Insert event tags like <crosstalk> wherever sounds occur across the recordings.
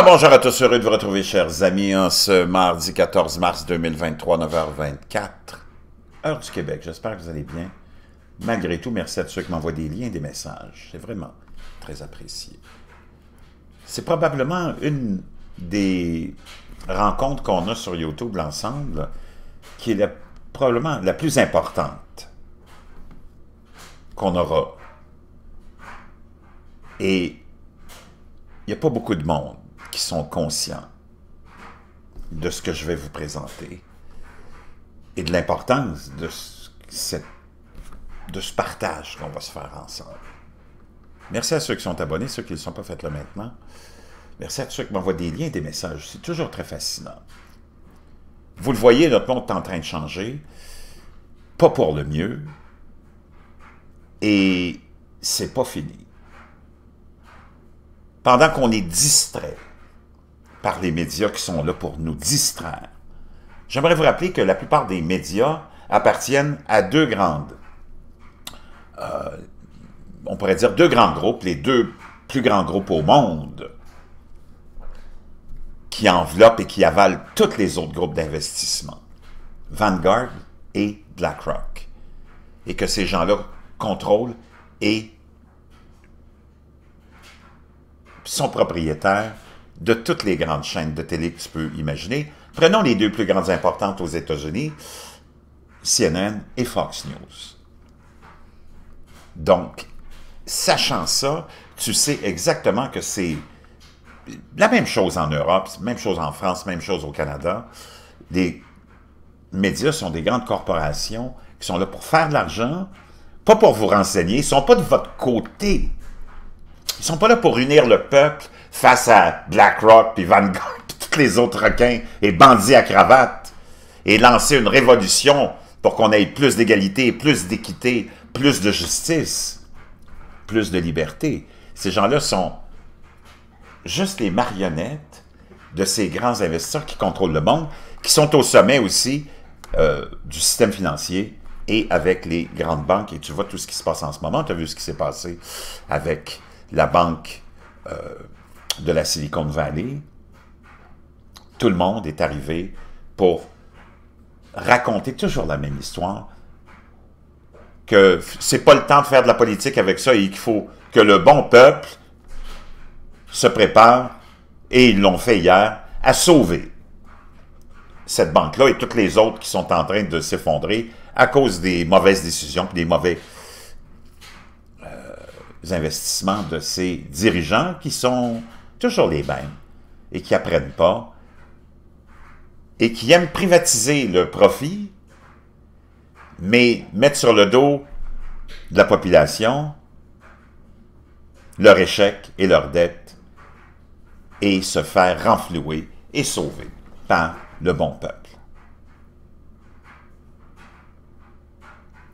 Ah, bonjour à tous, heureux de vous retrouver, chers amis, en ce mardi 14 mars 2023, 9h24, heure du Québec. J'espère que vous allez bien. Malgré tout, merci à tous ceux qui m'envoient des liens, des messages. C'est vraiment très apprécié. C'est probablement une des rencontres qu'on a sur YouTube, l'ensemble, qui est probablement la plus importante qu'on aura. Et il n'y a pas beaucoup de monde qui sont conscients de ce que je vais vous présenter et de l'importance de, ce, de ce partage qu'on va se faire ensemble. Merci à ceux qui sont abonnés, ceux qui ne sont pas faits là maintenant. Merci à ceux qui m'envoient des liens, des messages. C'est toujours très fascinant. Vous le voyez, notre monde est en train de changer. Pas pour le mieux. Et c'est pas fini. Pendant qu'on est distrait, par les médias qui sont là pour nous distraire. J'aimerais vous rappeler que la plupart des médias appartiennent à deux grandes, euh, on pourrait dire deux grands groupes, les deux plus grands groupes au monde, qui enveloppent et qui avalent tous les autres groupes d'investissement, Vanguard et BlackRock, et que ces gens-là contrôlent et sont propriétaires de toutes les grandes chaînes de télé que tu peux imaginer. Prenons les deux plus grandes importantes aux États-Unis, CNN et Fox News. Donc, sachant ça, tu sais exactement que c'est la même chose en Europe, même chose en France, même chose au Canada. Les médias sont des grandes corporations qui sont là pour faire de l'argent, pas pour vous renseigner, ils ne sont pas de votre côté. Ils ne sont pas là pour unir le peuple, face à BlackRock, puis Van Gogh, <laughs> puis tous les autres requins et bandits à cravate, et lancer une révolution pour qu'on ait plus d'égalité, plus d'équité, plus de justice, plus de liberté. Ces gens-là sont juste les marionnettes de ces grands investisseurs qui contrôlent le monde, qui sont au sommet aussi euh, du système financier et avec les grandes banques. Et tu vois tout ce qui se passe en ce moment. Tu as vu ce qui s'est passé avec la banque euh, de la Silicon Valley, tout le monde est arrivé pour raconter toujours la même histoire, que c'est pas le temps de faire de la politique avec ça et qu'il faut que le bon peuple se prépare, et ils l'ont fait hier, à sauver cette banque-là et toutes les autres qui sont en train de s'effondrer à cause des mauvaises décisions et des mauvais euh, investissements de ces dirigeants qui sont toujours les mêmes, et qui n'apprennent pas, et qui aiment privatiser le profit, mais mettre sur le dos de la population leur échec et leur dette, et se faire renflouer et sauver par le bon peuple.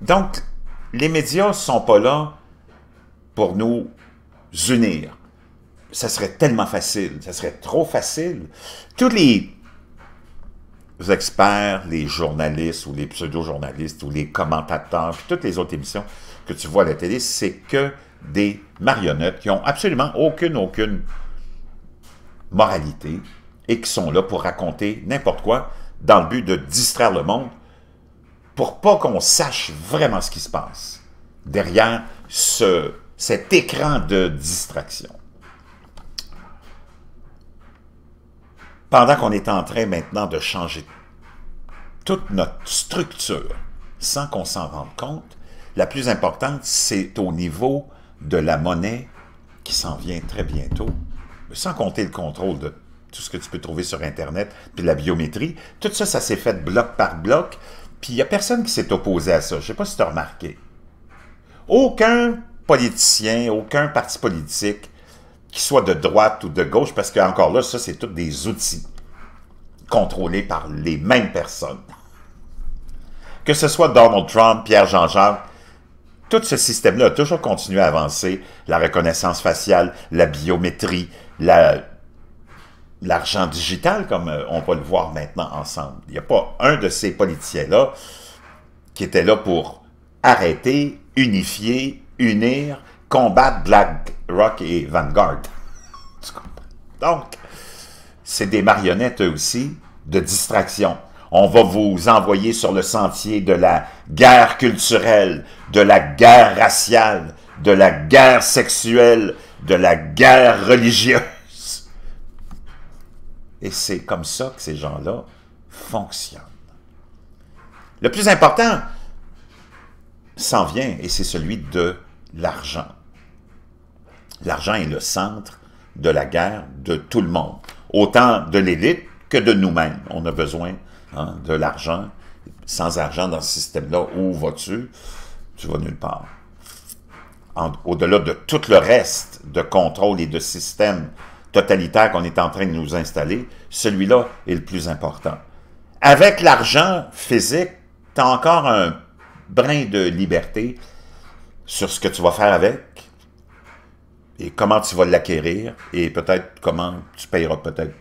Donc, les médias ne sont pas là pour nous unir, ça serait tellement facile, ça serait trop facile. Tous les experts, les journalistes ou les pseudo-journalistes ou les commentateurs, puis toutes les autres émissions que tu vois à la télé, c'est que des marionnettes qui n'ont absolument aucune, aucune moralité et qui sont là pour raconter n'importe quoi dans le but de distraire le monde pour pas qu'on sache vraiment ce qui se passe derrière ce, cet écran de distraction. pendant qu'on est en train maintenant de changer toute notre structure, sans qu'on s'en rende compte, la plus importante, c'est au niveau de la monnaie qui s'en vient très bientôt, sans compter le contrôle de tout ce que tu peux trouver sur Internet, puis la biométrie. Tout ça, ça s'est fait bloc par bloc, puis il n'y a personne qui s'est opposé à ça. Je ne sais pas si tu as remarqué. Aucun politicien, aucun parti politique qu'ils soient de droite ou de gauche, parce encore là, ça, c'est tous des outils contrôlés par les mêmes personnes. Que ce soit Donald Trump, Pierre Jean-Jacques, tout ce système-là a toujours continué à avancer. La reconnaissance faciale, la biométrie, l'argent digital, comme euh, on peut le voir maintenant ensemble. Il n'y a pas un de ces politiciens-là qui était là pour arrêter, unifier, unir, combattre la Rock et Vanguard. Donc, c'est des marionnettes aussi de distraction. On va vous envoyer sur le sentier de la guerre culturelle, de la guerre raciale, de la guerre sexuelle, de la guerre religieuse. Et c'est comme ça que ces gens-là fonctionnent. Le plus important s'en vient, et c'est celui de l'argent. L'argent est le centre de la guerre de tout le monde, autant de l'élite que de nous-mêmes. On a besoin hein, de l'argent. Sans argent dans ce système-là, où vas-tu? Tu vas nulle part. Au-delà de tout le reste de contrôle et de système totalitaire qu'on est en train de nous installer, celui-là est le plus important. Avec l'argent physique, tu as encore un brin de liberté sur ce que tu vas faire avec, et comment tu vas l'acquérir et peut-être comment tu payeras peut-être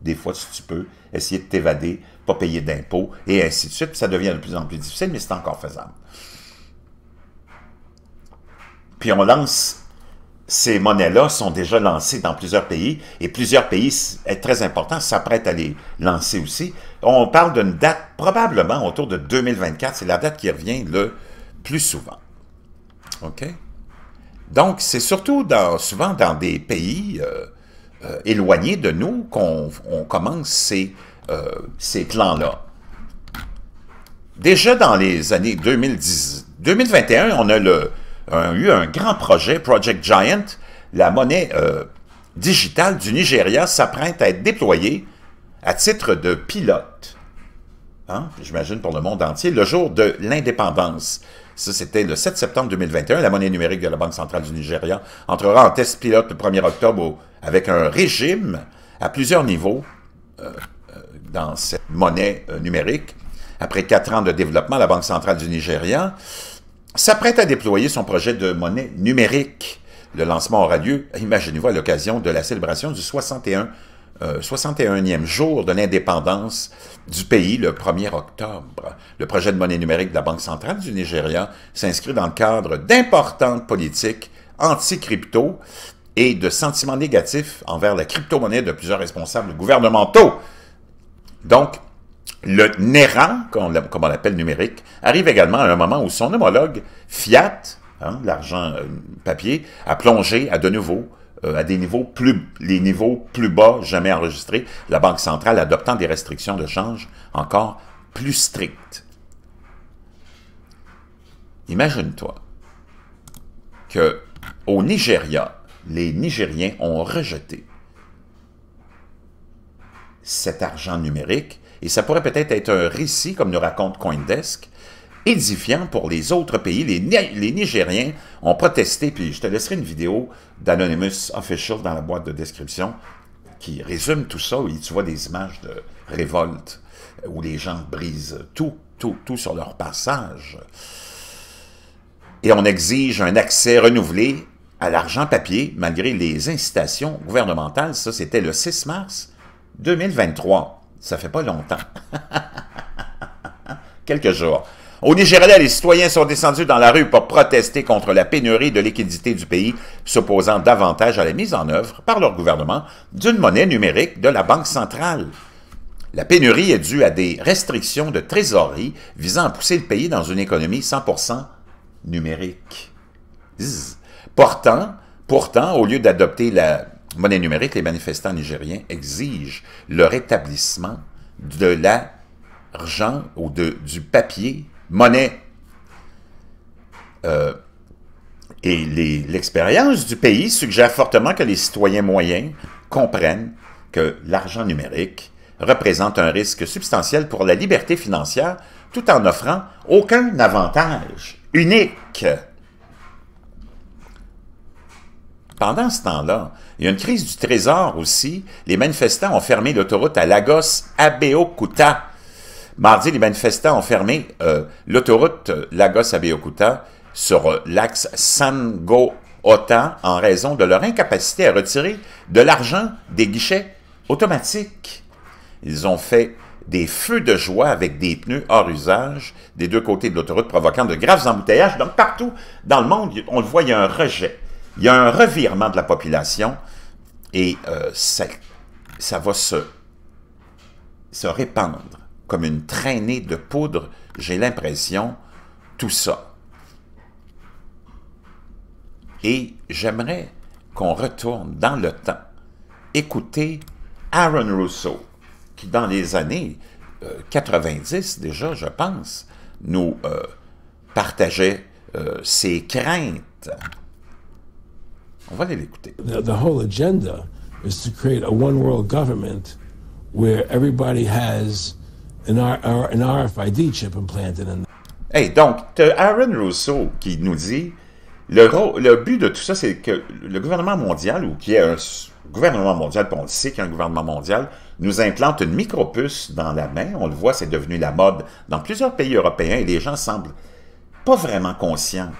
des fois si tu peux, essayer de t'évader, pas payer d'impôts et ainsi de suite. Ça devient de plus en plus difficile, mais c'est encore faisable. Puis on lance, ces monnaies-là sont déjà lancées dans plusieurs pays et plusieurs pays, est très important, s'apprêtent à les lancer aussi. On parle d'une date probablement autour de 2024, c'est la date qui revient le plus souvent. OK? Donc, c'est surtout souvent dans des pays euh, euh, éloignés de nous qu'on commence ces, plans euh, là Déjà dans les années 2010, 2021, on a, eu un grand projet, Project Giant. La monnaie digitale du Nigeria s'apprête à être déployée à titre de pilote. Hein? j'imagine pour le monde entier, le jour de l'indépendance. Ça, c'était le 7 septembre 2021. La monnaie numérique de la Banque centrale du Nigeria entrera en test pilote le 1er octobre avec un régime à plusieurs niveaux euh, euh, dans cette monnaie euh, numérique. Après quatre ans de développement, la Banque centrale du Nigeria s'apprête à déployer son projet de monnaie numérique. Le lancement aura lieu, imaginez-vous, à l'occasion de la célébration du 61 61e euh, jour de l'indépendance du pays le 1er octobre. Le projet de monnaie numérique de la Banque centrale du Nigeria s'inscrit dans le cadre d'importantes politiques anti-crypto et de sentiments négatifs envers la crypto-monnaie de plusieurs responsables gouvernementaux. Donc, le NERA, comme on l'appelle numérique, arrive également à un moment où son homologue Fiat, hein, l'argent euh, papier, a plongé à de nouveau euh, à des niveaux plus, les niveaux plus bas jamais enregistrés, la Banque centrale adoptant des restrictions de change encore plus strictes. Imagine-toi que au Nigeria, les Nigériens ont rejeté cet argent numérique et ça pourrait peut-être être un récit, comme nous raconte Coindesk, édifiant pour les autres pays. Les, Nigériens ont protesté, puis je te laisserai une vidéo d'Anonymous Official dans la boîte de description qui résume tout ça, où tu vois des images de révolte où les gens brisent tout, tout, tout sur leur passage. Et on exige un accès renouvelé à l'argent papier malgré les incitations gouvernementales. Ça, c'était le 6 mars 2023. Ça fait pas longtemps. <laughs> Quelques jours. Au Nigeria, les citoyens sont descendus dans la rue pour protester contre la pénurie de liquidités du pays, s'opposant davantage à la mise en œuvre par leur gouvernement d'une monnaie numérique de la Banque centrale. La pénurie est due à des restrictions de trésorerie visant à pousser le pays dans une économie 100% numérique. Pourtant, pourtant, au lieu d'adopter la monnaie numérique, les manifestants nigériens exigent le rétablissement de l'argent ou de, du papier monnaie. Euh, et l'expérience du pays suggère fortement que les citoyens moyens comprennent que l'argent numérique représente un risque substantiel pour la liberté financière tout en offrant aucun avantage unique. Pendant ce temps-là, il y a une crise du trésor aussi. Les manifestants ont fermé l'autoroute à Lagos Abeokuta Mardi, les manifestants ont fermé euh, l'autoroute euh, Lagos abeokuta sur euh, l'axe sango ota en raison de leur incapacité à retirer de l'argent des guichets automatiques. Ils ont fait des feux de joie avec des pneus hors usage des deux côtés de l'autoroute, provoquant de graves embouteillages. Donc partout dans le monde, on le voit, il y a un rejet, il y a un revirement de la population et ça, ça va se, se répandre comme une traînée de poudre, j'ai l'impression, tout ça. Et j'aimerais qu'on retourne dans le temps, écouter Aaron Rousseau, qui dans les années 90 euh, déjà, je pense, nous euh, partageait euh, ses craintes. On va aller l'écouter. the whole agenda is to create a one world government where everybody has un RFID chip Hey, donc, tu Aaron Rousseau qui nous dit le, le but de tout ça, c'est que le gouvernement mondial, ou qui est un gouvernement mondial, puis on le sait qu'il y a un gouvernement mondial, nous implante une micropuce dans la main. On le voit, c'est devenu la mode dans plusieurs pays européens et les gens semblent pas vraiment conscients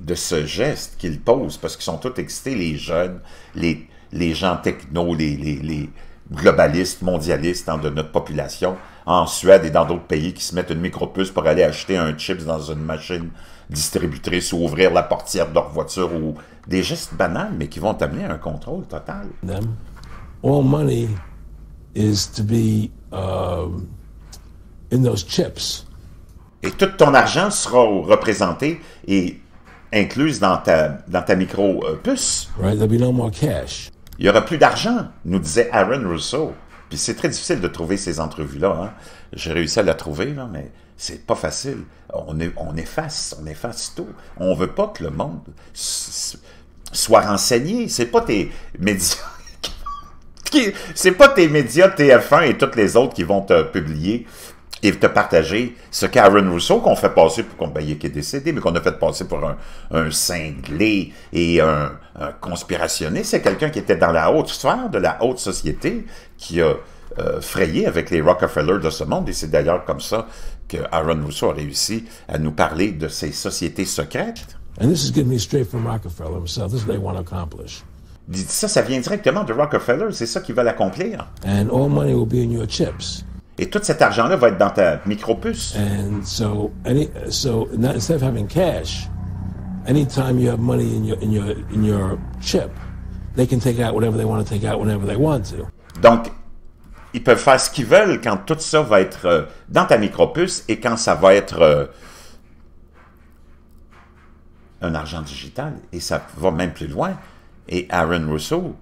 de ce geste qu'ils posent parce qu'ils sont tous excités, les jeunes, les, les gens techno, les, les, les, globalistes, mondialistes de notre population, en Suède et dans d'autres pays qui se mettent une micropuce pour aller acheter un chips dans une machine distributrice ou ouvrir la portière de leur voiture ou des gestes banals, mais qui vont amener à un contrôle total. money is to be uh, in those chips. Et tout ton argent sera représenté et incluse dans ta, dans ta micro-puce. Right, there'll be more cash. Il n'y aura plus d'argent, nous disait Aaron Russo. Puis c'est très difficile de trouver ces entrevues-là. Hein. J'ai réussi à la trouver, mais c'est pas facile. On, on efface, on efface tout. On veut pas que le monde soit renseigné. C'est pas tes médias. <laughs> c'est pas tes médias TF1 et toutes les autres qui vont te publier et te partager ce qu'Aaron Rousseau, qu'on fait passer pour qu'on qui ben, est décédé, mais qu'on a fait passer pour un, cinglé et un, conspirationniste, c'est quelqu'un qui était dans la haute sphère de la haute société, qui a euh, frayé avec les Rockefeller de ce monde, et c'est d'ailleurs comme ça que Aaron Rousseau a réussi à nous parler de ces sociétés secrètes. And Ça, ça vient directement de Rockefeller. C'est ça qu'ils veulent accomplir. And all money will be in your chips. Et tout cet argent-là va être dans ta micropuce. Donc, ils peuvent faire ce qu'ils veulent quand tout ça va être euh, dans ta micropuce et quand ça va être euh, un argent digital. Et ça va même plus loin. Et Aaron Russo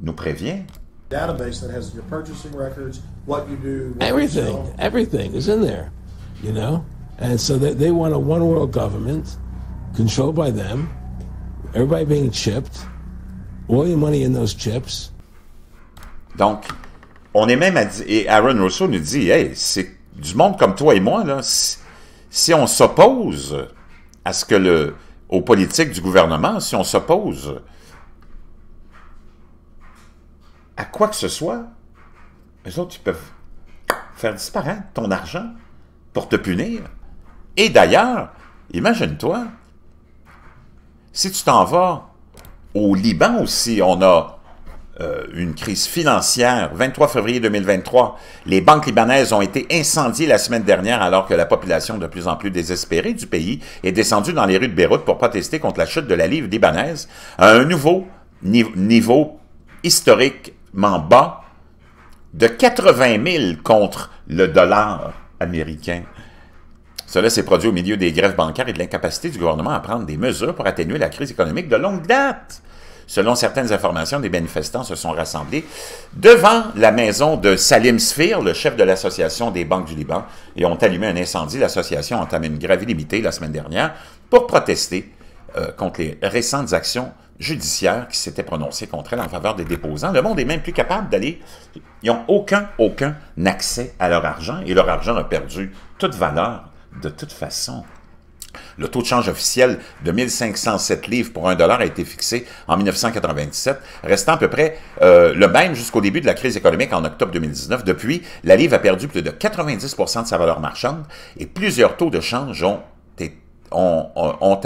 nous prévient database that has your purchasing records, what you do, everything, everything is in there, you know. And so they, they want a one world government controlled by them, everybody being chipped, all your money in those chips. Donc, on est même à et Aaron Rousseau nous dit, hey, c'est du monde comme toi et moi là. Si, si on s'oppose à ce que le aux politiques du gouvernement, si on s'oppose à quoi que ce soit, les autres, ils peuvent faire disparaître ton argent pour te punir. Et d'ailleurs, imagine-toi, si tu t'en vas au Liban aussi, on a euh, une crise financière. 23 février 2023, les banques libanaises ont été incendiées la semaine dernière alors que la population de plus en plus désespérée du pays est descendue dans les rues de Beyrouth pour protester contre la chute de la livre libanaise à un nouveau niveau historique bas de 80 000 contre le dollar américain. Cela s'est produit au milieu des grèves bancaires et de l'incapacité du gouvernement à prendre des mesures pour atténuer la crise économique de longue date. Selon certaines informations, des manifestants se sont rassemblés devant la maison de Salim Sfir, le chef de l'Association des banques du Liban, et ont allumé un incendie. L'association a entamé une grève illimitée la semaine dernière pour protester euh, contre les récentes actions judiciaire qui s'était prononcé contre elle en faveur des déposants. Le monde est même plus capable d'aller... Ils n'ont aucun, aucun accès à leur argent et leur argent a perdu toute valeur de toute façon. Le taux de change officiel de 1507 livres pour 1 dollar a été fixé en 1997, restant à peu près euh, le même jusqu'au début de la crise économique en octobre 2019. Depuis, la livre a perdu plus de 90 de sa valeur marchande et plusieurs taux de change ont, ont, ont, ont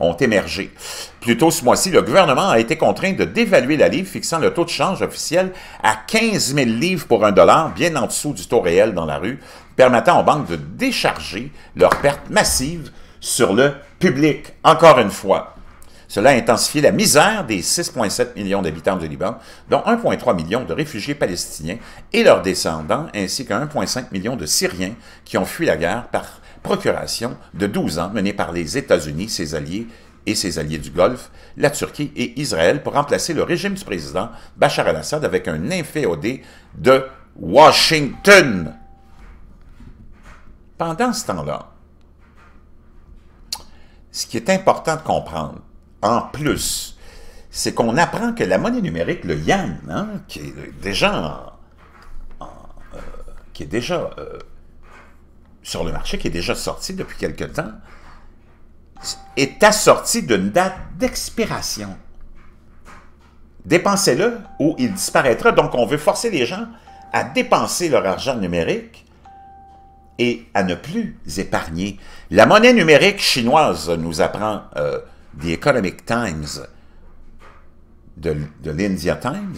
ont émergé. Plus tôt ce mois-ci, le gouvernement a été contraint de dévaluer la livre, fixant le taux de change officiel à 15 000 livres pour un dollar, bien en dessous du taux réel dans la rue, permettant aux banques de décharger leurs pertes massives sur le public. Encore une fois, cela a intensifié la misère des 6,7 millions d'habitants du Liban, dont 1,3 million de réfugiés palestiniens et leurs descendants, ainsi que 1,5 million de Syriens qui ont fui la guerre par procuration de 12 ans menée par les États-Unis, ses alliés et ses alliés du Golfe, la Turquie et Israël pour remplacer le régime du président Bachar el-Assad avec un inféodé de Washington. Pendant ce temps-là, ce qui est important de comprendre, en plus, c'est qu'on apprend que la monnaie numérique, le yen, hein, qui est déjà, euh, qui est déjà euh, sur le marché, qui est déjà sorti depuis quelque temps, est assorti d'une date d'expiration. Dépensez-le ou il disparaîtra. Donc, on veut forcer les gens à dépenser leur argent numérique et à ne plus épargner. La monnaie numérique chinoise, nous apprend euh, The Economic Times de, de l'India Times,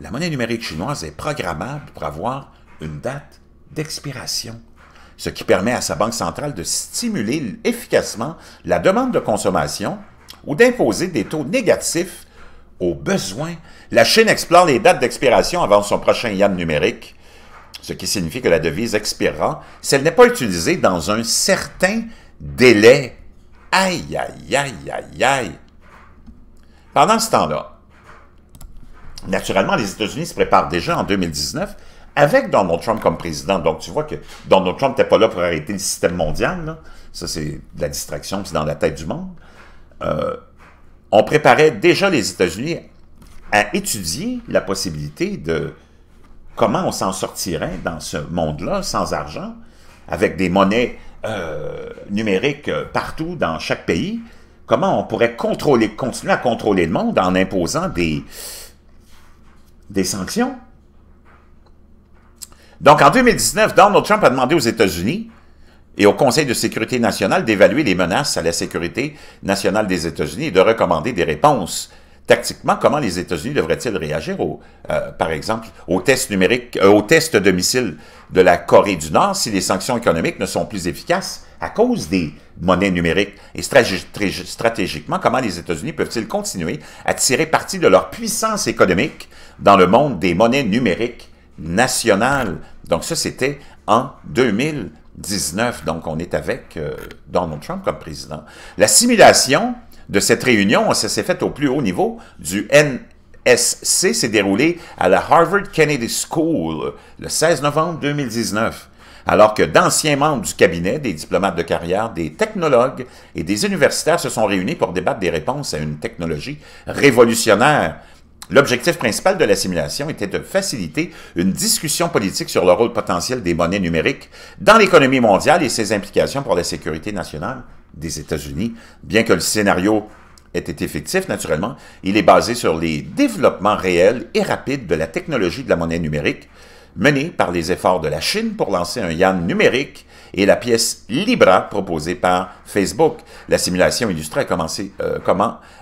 la monnaie numérique chinoise est programmable pour avoir une date d'expiration, ce qui permet à sa banque centrale de stimuler efficacement la demande de consommation ou d'imposer des taux négatifs aux besoins. La Chine explore les dates d'expiration avant son prochain yen numérique, ce qui signifie que la devise expirera si elle n'est pas utilisée dans un certain délai. Aïe, aïe, aïe, aïe, aïe. Pendant ce temps-là, naturellement, les États-Unis se préparent déjà en 2019 avec Donald Trump comme président. Donc, tu vois que Donald Trump n'était pas là pour arrêter le système mondial. Ça, c'est de la distraction, c'est dans la tête du monde. Euh, on préparait déjà les États-Unis à étudier la possibilité de comment on s'en sortirait dans ce monde-là sans argent, avec des monnaies euh, numériques euh, partout dans chaque pays. Comment on pourrait contrôler, continuer à contrôler le monde en imposant des, des sanctions donc, en 2019, Donald Trump a demandé aux États-Unis et au Conseil de sécurité nationale d'évaluer les menaces à la sécurité nationale des États-Unis et de recommander des réponses. Tactiquement, comment les États-Unis devraient-ils réagir, au, euh, par exemple, aux tests numériques, euh, aux tests de missiles de la Corée du Nord si les sanctions économiques ne sont plus efficaces à cause des monnaies numériques? Et stratégiquement, comment les États-Unis peuvent-ils continuer à tirer parti de leur puissance économique dans le monde des monnaies numériques nationales? Donc ça, c'était en 2019. Donc on est avec euh, Donald Trump comme président. La simulation de cette réunion, ça s'est fait au plus haut niveau du NSC, s'est déroulée à la Harvard Kennedy School le 16 novembre 2019 alors que d'anciens membres du cabinet, des diplomates de carrière, des technologues et des universitaires se sont réunis pour débattre des réponses à une technologie révolutionnaire L'objectif principal de la simulation était de faciliter une discussion politique sur le rôle potentiel des monnaies numériques dans l'économie mondiale et ses implications pour la sécurité nationale des États-Unis. Bien que le scénario ait été naturellement, il est basé sur les développements réels et rapides de la technologie de la monnaie numérique menée par les efforts de la Chine pour lancer un yuan numérique et la pièce Libra proposée par Facebook. La simulation illustrée a comment, euh,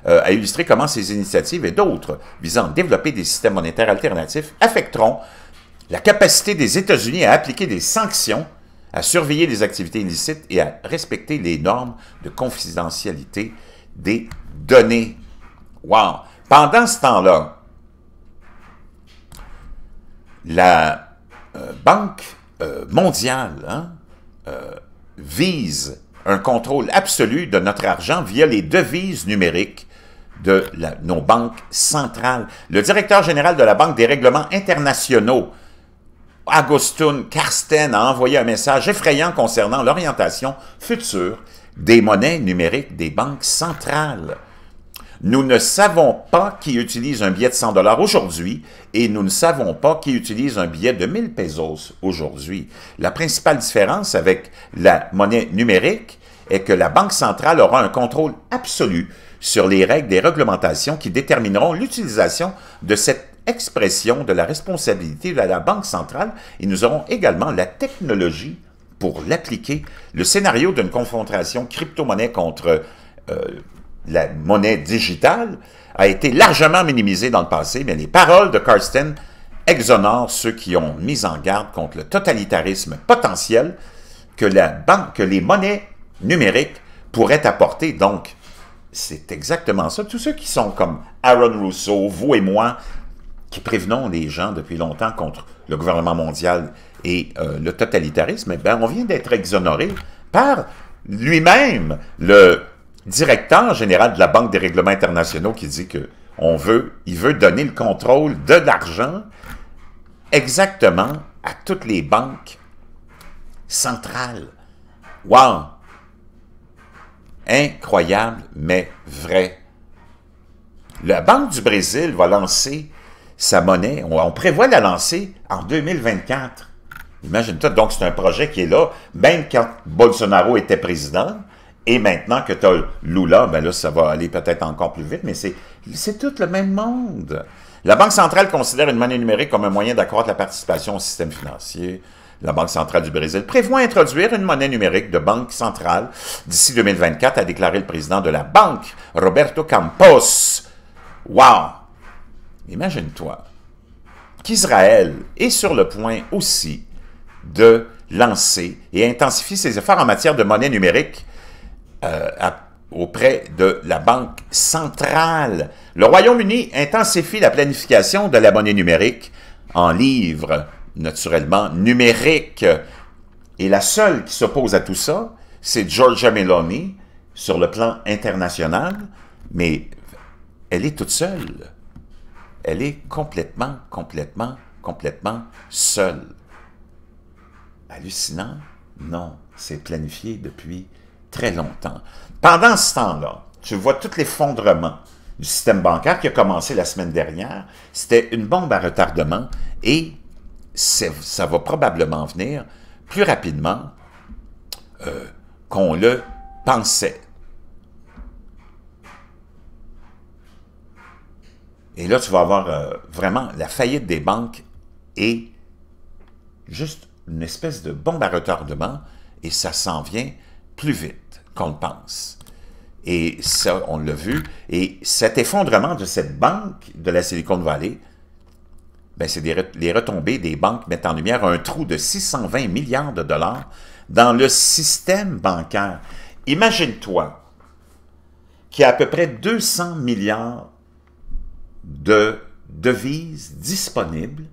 euh, a illustré comment ces initiatives et d'autres visant à développer des systèmes monétaires alternatifs affecteront la capacité des États-Unis à appliquer des sanctions, à surveiller les activités illicites et à respecter les normes de confidentialité des données. Wow! Pendant ce temps-là, la euh, Banque mondiale hein, vise un contrôle absolu de notre argent via les devises numériques de nos banques centrales. Le directeur général de la Banque des règlements internationaux, Agustin Karsten, a envoyé un message effrayant concernant l'orientation future des monnaies numériques des banques centrales. Nous ne savons pas qui utilise un billet de 100 dollars aujourd'hui et nous ne savons pas qui utilise un billet de 1000 pesos aujourd'hui. La principale différence avec la monnaie numérique est que la Banque centrale aura un contrôle absolu sur les règles des réglementations qui détermineront l'utilisation de cette expression de la responsabilité de la Banque centrale et nous aurons également la technologie pour l'appliquer. Le scénario d'une confrontation crypto-monnaie contre euh, la monnaie digitale a été largement minimisée dans le passé, mais les paroles de Karsten exonorent ceux qui ont mis en garde contre le totalitarisme potentiel que, la banque, les monnaies numériques pourraient apporter. Donc, c'est exactement ça. Tous ceux qui sont comme Aaron Rousseau, vous et moi, qui prévenons les gens depuis longtemps contre le gouvernement mondial et euh, le totalitarisme, eh bien, on vient d'être exonérés par lui-même, le directeur général de la Banque des règlements internationaux qui dit que on veut, il veut donner le contrôle de l'argent exactement à toutes les banques centrales. Wow! Incroyable, mais vrai. La Banque du Brésil va lancer sa monnaie, on, on prévoit la lancer en 2024. Imagine-toi, donc c'est un projet qui est là, même quand Bolsonaro était président, et maintenant que tu as Lula, ben là, ça va aller peut-être encore plus vite, mais c'est tout le même monde. La Banque centrale considère une monnaie numérique comme un moyen d'accroître la participation au système financier. La Banque centrale du Brésil prévoit introduire une monnaie numérique de banque centrale d'ici 2024, a déclaré le président de la banque, Roberto Campos. Wow! Imagine-toi qu'Israël est sur le point aussi de lancer et intensifier ses efforts en matière de monnaie numérique euh, auprès de la Banque centrale. Le Royaume-Uni intensifie la planification de la monnaie numérique en livres, naturellement, numériques. Et la seule qui s'oppose à tout ça, c'est Georgia Meloni sur le plan international, mais elle est toute seule. Elle est complètement, complètement, complètement seule. Hallucinant? Non, c'est planifié depuis très longtemps. Pendant ce temps-là, tu vois tout l'effondrement du système bancaire qui a commencé la semaine dernière. C'était une bombe à retardement et ça va probablement venir plus rapidement euh, qu'on le pensait. Et là, tu vas avoir euh, vraiment la faillite des banques et juste une espèce de bombe à retardement et ça s'en vient plus vite qu'on le pense. Et ça, on l'a vu. Et cet effondrement de cette banque de la Silicon Valley, ben c'est les retombées des banques mettent en lumière un trou de 620 milliards de dollars dans le système bancaire. Imagine-toi qu'il y a à peu près 200 milliards de devises disponibles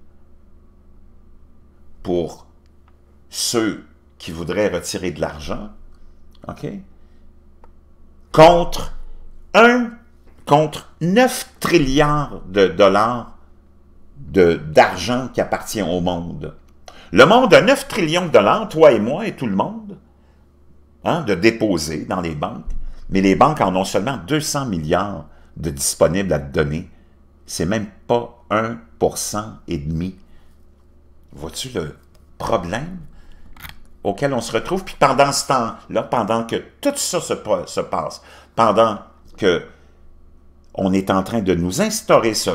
pour ceux qui voudraient retirer de l'argent OK? Contre un contre 9 trilliards de dollars d'argent qui appartient au monde. Le monde a 9 trillions de dollars, toi et moi et tout le monde, hein, de déposer dans les banques, mais les banques en ont seulement 200 milliards de disponibles à te donner. C'est même pas 1% et demi. Vois-tu le problème? auquel on se retrouve. Puis pendant ce temps-là, pendant que tout ça se, passe, pendant que on est en train de nous instaurer ce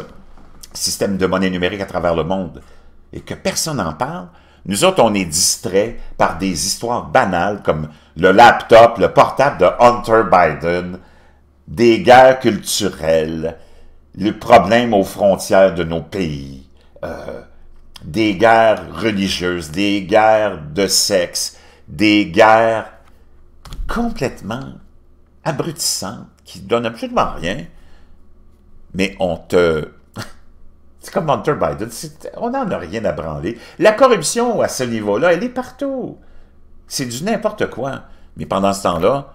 système de monnaie numérique à travers le monde et que personne n'en parle, nous autres, on est distraits par des histoires banales comme le laptop, le portable de Hunter Biden, des guerres culturelles, le problème aux frontières de nos pays, euh, des guerres religieuses, des guerres de sexe, des guerres complètement abrutissantes qui ne donnent absolument rien, mais on te... <laughs> C'est comme Hunter Biden, on n'en a rien à branler. La corruption à ce niveau-là, elle est partout. C'est du n'importe quoi. Mais pendant ce temps-là,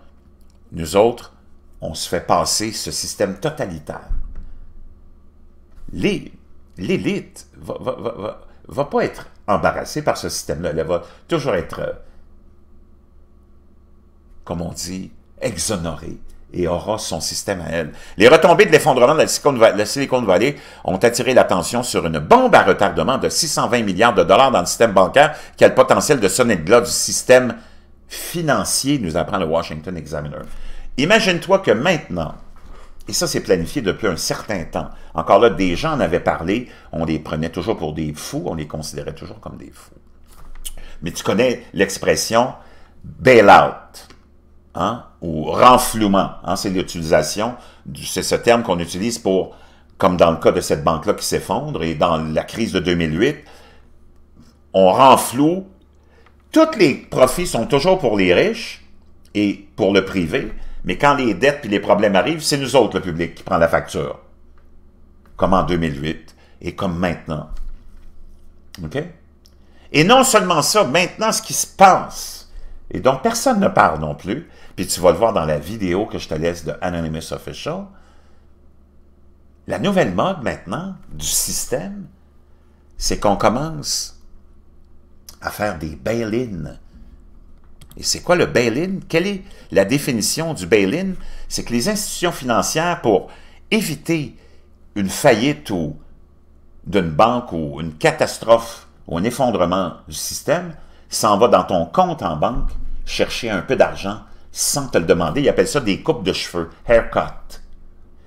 nous autres, on se fait passer ce système totalitaire. L'élite va, va pas être embarrassée par ce système-là. Elle va toujours être, euh, comme on dit, exonérée et aura son système à elle. Les retombées de l'effondrement de la Silicon Valley ont attiré l'attention sur une bombe à retardement de 620 milliards de dollars dans le système bancaire qui a le potentiel de sonner de glas du système financier, nous apprend le Washington Examiner. Imagine-toi que maintenant, et ça, c'est planifié depuis un certain temps. Encore là, des gens en avaient parlé, on les prenait toujours pour des fous, on les considérait toujours comme des fous. Mais tu connais l'expression bail-out, hein, ou renflouement, hein, c'est l'utilisation, c'est ce terme qu'on utilise pour, comme dans le cas de cette banque-là qui s'effondre, et dans la crise de 2008, on renfloue, tous les profits sont toujours pour les riches et pour le privé, mais quand les dettes puis les problèmes arrivent, c'est nous autres, le public, qui prend la facture. Comme en 2008 et comme maintenant. OK? Et non seulement ça, maintenant, ce qui se passe, et dont personne ne parle non plus, puis tu vas le voir dans la vidéo que je te laisse de Anonymous Official, la nouvelle mode maintenant du système, c'est qu'on commence à faire des bail-ins et c'est quoi le bail-in? Quelle est la définition du bail-in? C'est que les institutions financières, pour éviter une faillite ou d'une banque ou une catastrophe ou un effondrement du système, s'en va dans ton compte en banque chercher un peu d'argent sans te le demander. Ils appellent ça des coupes de cheveux, haircut.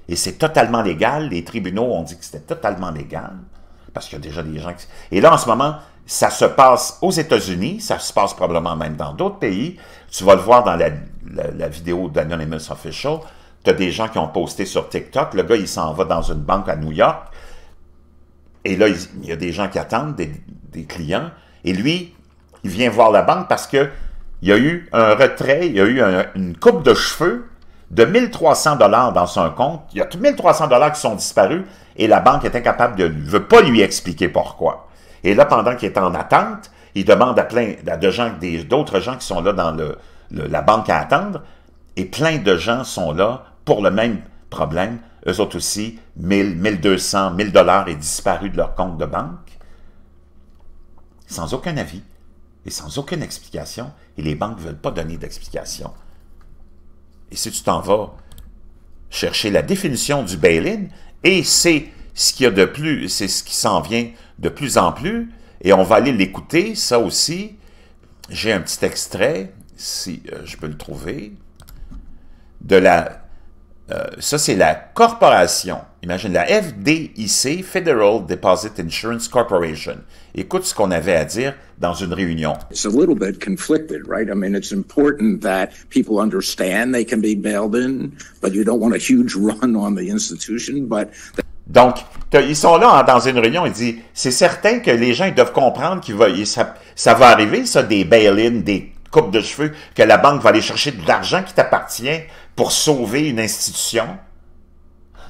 Et c'est totalement légal. Les tribunaux ont dit que c'était totalement légal parce qu'il y a déjà des gens qui... Et là, en ce moment, ça se passe aux États-Unis, ça se passe probablement même dans d'autres pays. Tu vas le voir dans la, vidéo d'Anonymous Official. Tu as des gens qui ont posté sur TikTok. Le gars, il s'en va dans une banque à New York. Et là, il, y a des gens qui attendent, des, clients. Et lui, il vient voir la banque parce que il y a eu un retrait, il y a eu une coupe de cheveux de 1300 dollars dans son compte. Il y a 1300 dollars qui sont disparus et la banque est incapable de ne veut pas lui expliquer pourquoi. Et là, pendant qu'il est en attente, il demande à plein de gens, d'autres gens qui sont là dans la banque à attendre, et plein de gens sont là pour le même problème. Eux autres aussi, 1000, 1200, 1000 dollars est disparu de leur compte de banque, sans aucun avis et sans aucune explication, et les banques ne veulent pas donner d'explication. Et si tu t'en vas chercher la définition du bail-in, et c'est ce qu'il y a de plus, c'est ce qui s'en vient de plus en plus, et on va aller l'écouter, ça aussi. J'ai un petit extrait, si euh, je peux le trouver, de la... Euh, ça, c'est la corporation. Imagine, la FDIC, Federal Deposit Insurance Corporation. Écoute ce qu'on avait à dire dans une réunion. It's a little bit conflicted, right? I mean, it's important that people understand they can be bailed in, but you don't want a huge <laughs> run on the institution, but donc, ils sont là dans une réunion, ils disent, c'est certain que les gens doivent comprendre que ça, va arriver, ça, des bail des coupes de cheveux, que la banque va aller chercher de l'argent qui t'appartient pour sauver une institution.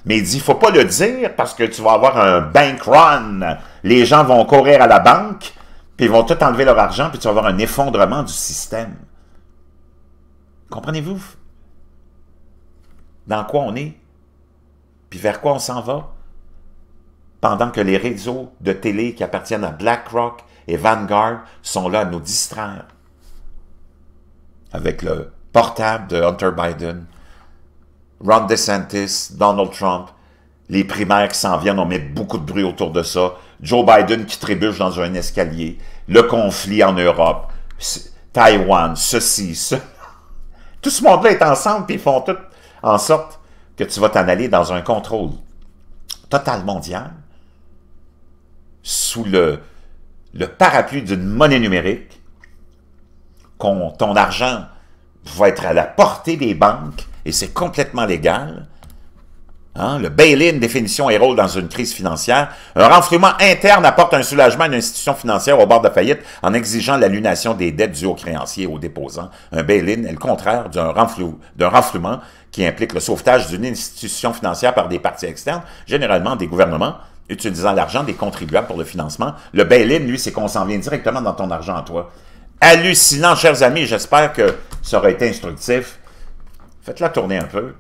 Mais il dit, il faut pas le dire parce que tu vas avoir un bank run. Les gens vont courir à la banque, puis ils vont tout enlever leur argent, puis tu vas avoir un effondrement du système. Comprenez-vous dans quoi on est, puis vers quoi on s'en va? pendant que les réseaux de télé qui appartiennent à BlackRock et Vanguard sont là à nous distraire avec le portable de Hunter Biden, Ron DeSantis, Donald Trump, les primaires qui s'en viennent, on met beaucoup de bruit autour de ça, Joe Biden qui trébuche dans un escalier, le conflit en Europe, Taïwan, ceci, ce... <laughs> Tout ce monde-là est ensemble, puis ils font tout en sorte que tu vas t'en aller dans un contrôle total mondial sous le, le parapluie d'une monnaie numérique, ton argent va être à la portée des banques et c'est complètement légal. Hein? Le bail-in, définition et rôle dans une crise financière. Un renflouement interne apporte un soulagement à une institution financière au bord de faillite en exigeant l'annulation des dettes dues aux créanciers et aux déposants. Un bail-in est le contraire d'un renflouement qui implique le sauvetage d'une institution financière par des parties externes, généralement des gouvernements, utilisant l'argent des contribuables pour le financement. Le bail-in, lui, c'est qu'on s'en vient directement dans ton argent à toi. Hallucinant, chers amis, j'espère que ça aura été instructif. Faites-la tourner un peu,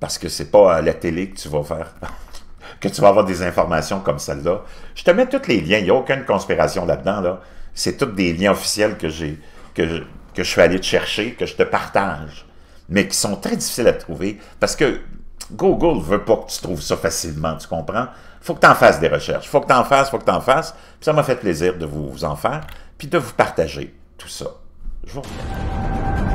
parce que c'est pas à la télé que tu vas faire, <laughs> que tu vas avoir des informations comme celle-là. Je te mets tous les liens, il n'y a aucune conspiration là-dedans. Là. C'est tous des liens officiels que j'ai que, je, suis allé te chercher, que je te partage, mais qui sont très difficiles à trouver, parce que Google ne veut pas que tu trouves ça facilement, tu comprends? faut que tu en fasses des recherches. faut que tu en fasses, faut que tu en fasses. Puis ça m'a fait plaisir de vous, vous en faire, puis de vous partager tout ça. Je vous remercie.